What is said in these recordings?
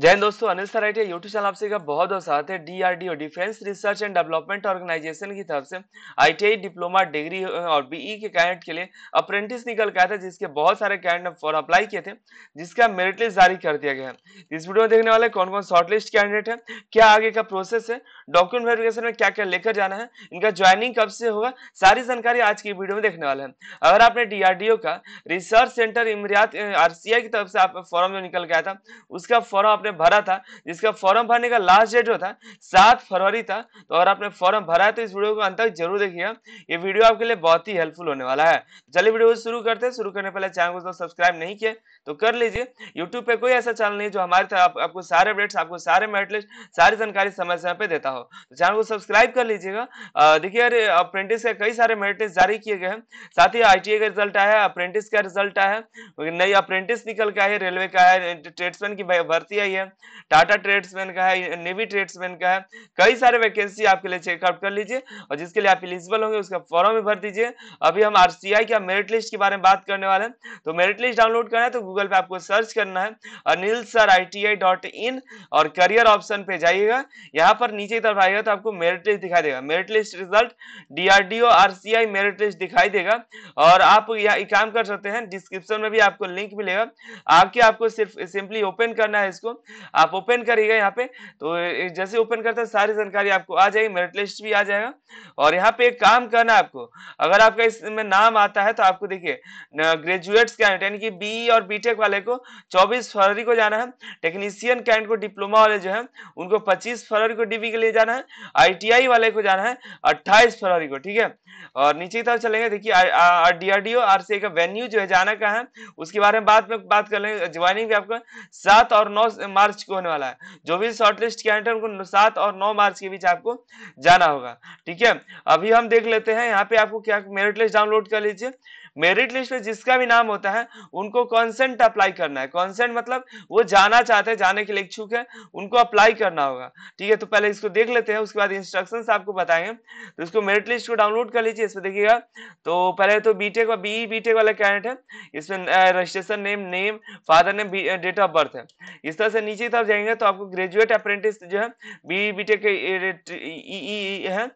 जय हिंद दोस्तों Anil सराइटिया YouTube channel आपसे का बहुत बहुत स्वागत है DRDO defence research and development organisation की तरफ से आईटीआई डिप्लोमा डिग्री और बीई e के कैंडिडेट के लिए अप्रेंटिस निकल गया था जिसके बहुत सारे कैंडिडेट ने फॉर अप्लाई किए थे जिसका मेरिट लिस्ट जारी कर दिया गया है इस वीडियो में देखने वाले कौन कौन शॉर्ट लिस्ट कैंडिडेट है क्या आगे का प्रोसेस है डॉक्यूमेंट वेरिफिकेशन में क्या क्या लेकर जाना है इनका ज्वाइनिंग कब से होगा सारी जानकारी आज की वीडियो में देखने वाले हैं अगर आपने डीआरडीओ का रिसर्च सेंटर इमरियात आरसीआई की तरफ से आप फॉर्म जो निकल गया था उसका फॉर्म आपने भरा था जिसका फॉर्म भरने का लास्ट डेट जो था सात फरवरी था तो अगर आपने फॉर्म भरा है तो इस वीडियो को अंत तक जरूर देखिएगा ये वीडियो आपके लिए बहुत ही हेल्पफुल होने वाला है चलिए वीडियो शुरू करते हैं शुरू करने पहले चैनल को सब्सक्राइब तो नहीं किया तो कर लीजिए यूट्यूब पे कोई ऐसा चैनल नहीं जो हमारे आप, आपको सारे अपडेट्स आपको सारे मेरिट लिस्ट सारी जानकारी समय समय पे देता हो तो चैनल को सब्सक्राइब कर लीजिएगा देखिए अरे अप्रेंटिस के कई सारे मेरिट लिस्ट जारी किए गए हैं साथ ही आई का रिजल्ट आया है अप्रेंटिस का रिजल्ट आया है नई अप्रेंटिस निकल का है रेलवे का है ट्रेड्समैन की भर्ती है रही है टाटा ट्रेड्समैन का है नेवी ट्रेड्समैन का है कई सारे वैकेंसी आपके लिए चेकआउट कर लीजिए और जिसके लिए आप एलिजिबल होंगे उसका फॉर्म भी भर दीजिए अभी हम आर का मेरिट लिस्ट के बारे में बात करने वाले हैं तो मेरिट लिस्ट डाउनलोड करना है तो गूगल पे आपको सर्च करना है अनिल सर आई और करियर ऑप्शन पे जाइएगा यहाँ पर नीचे की तरफ आइएगा तो आपको मेरिट लिस्ट दिखाई देगा merit list result DRDO RCI merit list दिखाई देगा और आप यह काम कर सकते हैं डिस्क्रिप्शन में भी आपको लिंक मिलेगा आके आपको सिर्फ सिंपली ओपन करना है इसको आप ओपन करिएगा यहाँ पे तो जैसे ओपन करते हैं सारी जानकारी आपको आ जाएगी मेरिट लिस्ट भी आ जाएगा और यहाँ पे एक काम करना है आपको अगर आपका इसमें नाम आता है तो आपको देखिए ग्रेजुएट्स कैंडिडेट यानी कि बी और बीटेक वाले को चौबीस फरवरी को जाना है टेक्नीशियन कैंडिडेट को डिप्लोमा वाले जो है उनको पच्चीस फरवरी को डीबी के लिए जाना है आई वाले को जाना है अट्ठाईस फरवरी को ठीक है और नीचे की तरफ चलेंगे देखिए डीआरडीओ आर सी का वेन्यू जो है जाना का है उसके बारे में बाद में बात कर लेंगे ज्वाइनिंग भी आपका सात और नौ मार्च को होने वाला है जो भी शॉर्टलिस्ट कैंडिडेट है उनको सात और नौ मार्च के बीच आपको जाना होगा ठीक है अभी हम देख लेते हैं यहाँ पे आपको क्या मेरिट लिस्ट डाउनलोड कर लीजिए मेरिट लिस्ट में जिसका भी नाम होता है उनको कॉन्सेंट अप्लाई करना है कॉन्सेंट मतलब वो जाना चाहते हैं जाने के लिए इच्छुक है उनको अप्लाई करना होगा ठीक है तो पहले इसको देख लेते हैं उसके बाद इंस्ट्रक्शन आपको बताएंगे तो इसको मेरिट लिस्ट को डाउनलोड कर लीजिए इसमें देखिएगा तो पहले तो बीटेक वा, बी बीटेक वाला कैंडिडेट है इसमें registration name name father name date of birth है इस तरह से नीचे तरफ जाएंगे तो आपको ग्रेजुएट अप्रेंटिस जो है बी बीटेक है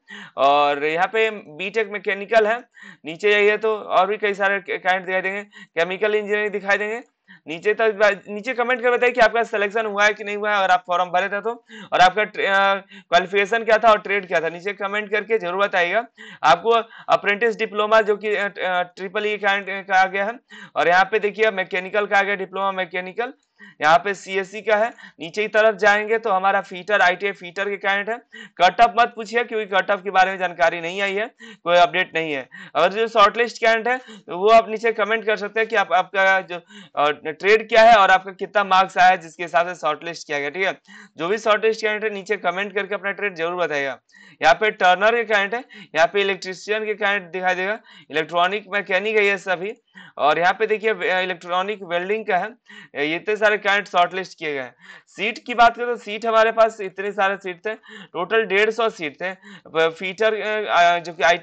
और यहाँ पे बीटेक मैकेनिकल है नीचे जाइए तो और भी कई सारे काइंड दिखाई देंगे केमिकल इंजीनियरिंग दिखाई देंगे नीचे तक नीचे कमेंट कर बताइए कि आपका सिलेक्शन हुआ है कि नहीं हुआ है और आप फॉर्म भरे थे तो और आपका क्वालिफिकेशन क्या था और ट्रेड क्या था नीचे कमेंट करके जरूर बताइएगा आपको अप्रेंटिस डिप्लोमा जो कि ट्रिपल ई e का आ गया है और यहाँ पे देखिए मैकेनिकल का आ गया डिप्लोमा मैकेनिकल यहाँ पे सीएससी e का है नीचे की तरफ जाएंगे तो हमारा फीटर आई फीटर के कैंडिडेट है कट ऑफ मत पूछिए क्योंकि कट ऑफ के बारे में जानकारी नहीं आई है कोई अपडेट नहीं है अगर जो शॉर्टलिस्ट कैंडिडेट है तो वो आप नीचे कमेंट कर सकते हैं कि आप, आपका जो ट्रेड क्या है और आपका कितना मार्क्स आया है जिसके हिसाब से शॉर्टलिस्ट किया गया ठीक है जो भी शॉर्टलिस्ट कैंडिडेट है नीचे कमेंट करके अपना ट्रेड जरूर बताएगा यहाँ पे टर्नर के कैंडिडेट है यहाँ पे इलेक्ट्रिशियन के कैंडिडेट दिखाई देगा इलेक्ट्रॉनिक मैकेनिक है ये सभी और यहाँ पे देखिए इलेक्ट्रॉनिक वेल्डिंग का है इतने सारे कैंडिडेट शॉर्टलिस्ट किए गए हैं सीट की बात करें तो सीट हमारे पास इतने सारे सीट थे टोटल डेढ़ सौ सीट थे फीटर जो कि आई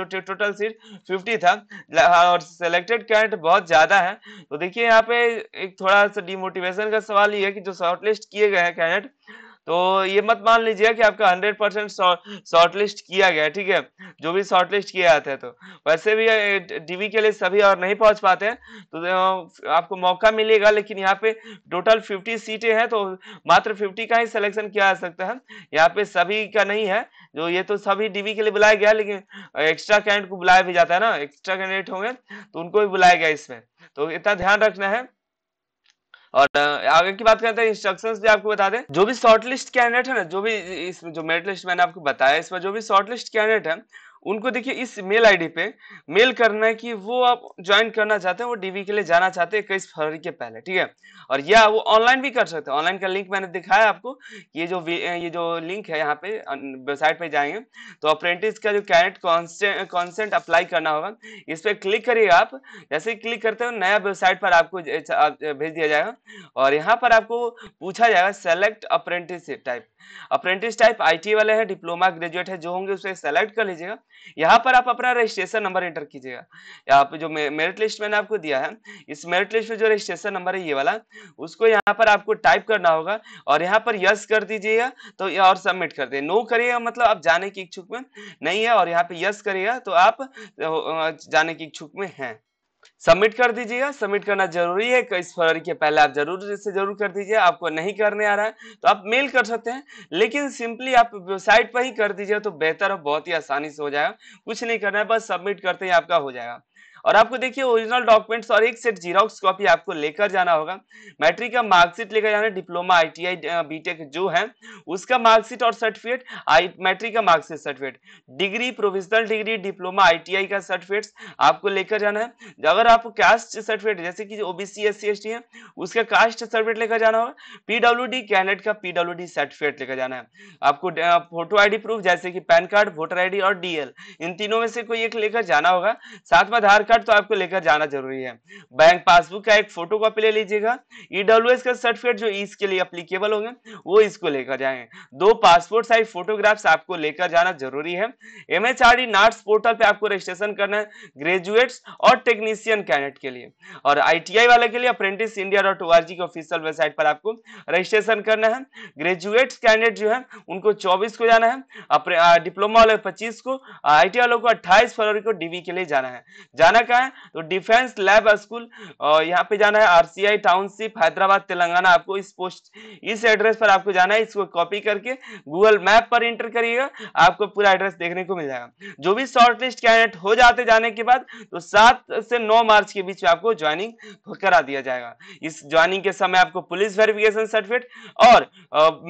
जो टोटल सीट फिफ्टी था हाँ, और सेलेक्टेड कैंडिडेट बहुत ज़्यादा है तो देखिए यहाँ पे एक थोड़ा सा डिमोटिवेशन का सवाल ये है कि जो शॉर्टलिस्ट किए गए हैं कैंडिडेट तो ये मत मान लीजिए कि आपका हंड्रेड परसेंट शॉर्टलिस्ट किया गया ठीक है जो भी शॉर्टलिस्ट किया जाता है तो वैसे भी डीवी के लिए सभी और नहीं पहुंच पाते हैं तो आपको मौका मिलेगा लेकिन यहाँ पे टोटल फिफ्टी सीटें हैं तो मात्र फिफ्टी का ही सिलेक्शन किया जा सकता है यहाँ पे सभी का नहीं है जो ये तो सभी डीवी के लिए बुलाया गया लेकिन एक्स्ट्रा कैंडिडेट को बुलाया भी जाता है ना एक्स्ट्रा कैंडिडेट होंगे तो उनको भी बुलाया गया इसमें तो इतना ध्यान रखना है और आगे की बात करते हैं इंस्ट्रक्शंस भी आपको बता दें जो भी शॉर्ट लिस्ट कैंडिडेट है ना जो भी इसमें जो मेरिट लिस्ट मैंने आपको बताया इसमें जो भी शॉर्ट लिस्ट कैंडिडेट है उनको देखिए इस मेल आईडी पे मेल करना है कि वो आप ज्वाइन करना चाहते हैं वो डीवी के लिए जाना चाहते हैं इक्कीस फरवरी के पहले ठीक है और या वो ऑनलाइन भी कर सकते हैं ऑनलाइन का लिंक मैंने दिखाया आपको ये जो ये जो लिंक है यहाँ पे वेबसाइट पे जाएंगे तो अप्रेंटिस का जो कैरेट कॉन्सेंट अप्लाई करना होगा इस पर क्लिक करिए आप जैसे ही क्लिक करते हो नया वेबसाइट पर आपको भेज दिया जाएगा और यहाँ पर आपको पूछा जाएगा select apprentice type apprentice type I वाले हैं डिप्लोमा ग्रेजुएट है जो होंगे उसे सेलेक्ट कर लीजिएगा यहाँ पर आप अपना रजिस्ट्रेशन नंबर एंटर कीजिएगा यहाँ पे जो मेरिट लिस्ट मैंने आपको दिया है इस मेरिट लिस्ट में जो रजिस्ट्रेशन नंबर है ये वाला उसको यहाँ पर आपको टाइप करना होगा और यहाँ पर यस कर दीजिएगा तो और सबमिट कर दे नो करिएगा मतलब आप जाने की इच्छुक में नहीं है और यहाँ पे यस करिएगा तो आप जाने की इच्छुक में हैं सबमिट कर दीजिएगा सबमिट करना जरूरी है इस फरवरी के पहले आप जरूर इससे जरूर कर दीजिए आपको नहीं करने आ रहा है तो आप मेल कर सकते हैं लेकिन सिंपली आप वेबसाइट पर ही कर दीजिए तो बेहतर और बहुत ही आसानी से हो जाएगा कुछ नहीं करना है बस सबमिट करते ही आपका हो जाएगा और आपको देखिए ओरिजिनल डॉक्यूमेंट्स और एक सेट जीरोक्स कॉपी आपको लेकर जाना होगा मैट्रिक का मार्कशीट लेकर जाना डिप्लोमा आईटीआई बीटेक जो है उसका मार्कशीट और सर्टिफिकेट आई मैट्रिक का marksheet certificate degree provisional degree diploma ITI का सर्टिफिकेट आपको लेकर जाना है अगर आप कास्ट सर्टिफिकेट जैसे कि ओबीसी एस सी है उसका कास्ट सर्टिफिकेट लेकर जाना होगा पीडब्ल्यू कैंडिडेट का पीडब्ल्यू सर्टिफिकेट लेकर जाना है आपको फोटो डी प्रूफ जैसे कि पैन कार्ड वोटर डी और डीएल इन तीनों में से कोई एक लेकर जाना होगा साथ में आधार कार्ड तो आपको लेकर जाना जरूरी है बैंक पासबुक का एक फोटो कॉपी ले लीजिएगा ईडब्ल्यू e का सर्टिफिकेट जो इसके e लिए अप्लीकेबल होंगे वो इसको लेकर जाए दो पासपोर्ट साइज फोटोग्राफ्स आपको लेकर जाना जरूरी है M H R D NATS portal पर आपको रजिस्ट्रेशन करना है ग्रेजुएट्स और टेक्नीशियन कैंडेट के लिए और आई वाले के लिए अप्रेंटिस इंडिया डॉट ओ की ऑफिशियल वेबसाइट पर आपको रजिस्ट्रेशन करना है ग्रेजुएट्स कैंडिडेट जो है उनको चौबीस को जाना है डिप्लोमा वाले पच्चीस को आई वालों को अट्ठाईस फरवरी को डीवी के लिए जाना है जाना जाना कहाँ है तो डिफेंस लैब स्कूल और यहाँ पे जाना है आरसीआई टाउनशिप हैदराबाद तेलंगाना आपको इस पोस्ट इस एड्रेस पर आपको जाना है इसको कॉपी करके गूगल मैप पर इंटर करिएगा आपको पूरा एड्रेस देखने को मिल जाएगा जो भी शॉर्ट लिस्ट कैंडिडेट हो जाते जाने के बाद तो सात से नौ मार्च के बीच में आपको ज्वाइनिंग करा दिया जाएगा इस ज्वाइनिंग के समय आपको पुलिस वेरिफिकेशन सर्टिफिकेट और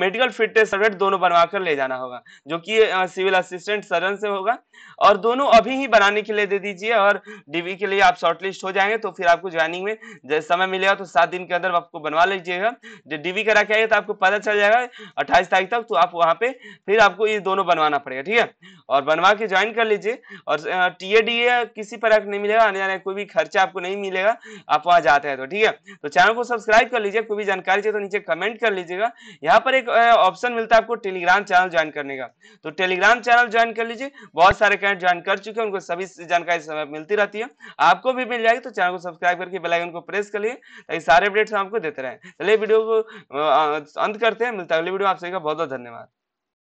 मेडिकल फिटनेस सर्टिफिकेट दोनों बनवाकर ले जाना होगा जो कि सिविल असिस्टेंट सर्जन से होगा और दोनों अभी ही बनाने के लिए दे दीजिए और डीवी के लिए आप शॉर्टलिस्ट हो जाएंगे तो फिर आपको ज्वाइनिंग में जैसे समय मिलेगा तो सात दिन के अंदर आपको बनवा लीजिएगा जो डीवी करा के आइए तो आपको पता चल जाएगा अट्ठाईस तारीख तक तो आप वहाँ पे फिर आपको ये दोनों बनवाना पड़ेगा ठीक है और बनवा के ज्वाइन कर लीजिए और टी ए डी ए किसी पर नहीं मिलेगा आने जाने कोई भी खर्चा आपको नहीं मिलेगा आप वहाँ जाते हैं तो ठीक है तो चैनल को सब्सक्राइब कर लीजिए कोई भी जानकारी चाहिए तो नीचे कमेंट कर लीजिएगा यहाँ पर एक ऑप्शन मिलता है आपको टेलीग्राम चैनल ज्वाइन करने का तो टेलीग्राम चैनल ज्वाइन कर लीजिए बहुत सारे कैंडिडेट ज्वाइन कर चुके हैं उनको सभी जानकारी समय मिलती रहती है आपको भी मिल जाएगी तो चैनल को सब्सक्राइब करके बेलाइकन को प्रेस कर लिए ताकि सारे अपडेट्स आपको देते रहें चलिए वीडियो को अंत करते हैं मिलता है अगले वीडियो आप सभी का बहुत बहुत धन्यवाद